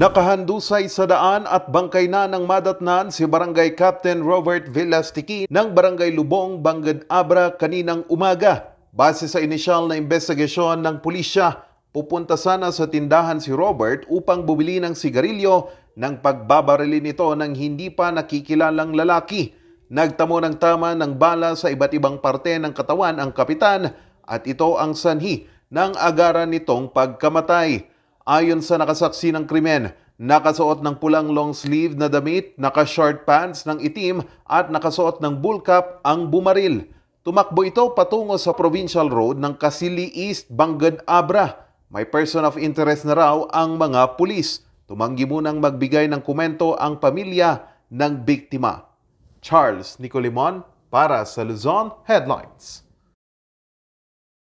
Nakahandusay sa daan at bangkay na ng madatnan si Barangay Captain Robert Villastiki ng Barangay Lubong, Bangad Abra kaninang umaga. Base sa inisyal na investigasyon ng pulisya, pupunta sana sa tindahan si Robert upang bumili ng sigarilyo nang pagbabarilin ito ng hindi pa nakikilalang lalaki. Nagtamo ng tama ng bala sa iba't ibang parte ng katawan ang kapitan at ito ang sanhi ng agaran nitong pagkamatay. Ayon sa nakasaksi ng krimen, nakasuot ng pulang long sleeve na damit, naka-short pants ng itim at nakasuot ng bull cap ang bumaril. Tumakbo ito patungo sa provincial road ng Kasili East, Bangan Abra. May person of interest na raw ang mga pulis. Tumanggi munang magbigay ng komento ang pamilya ng biktima. Charles Nicolimon para sa Luzon Headlines.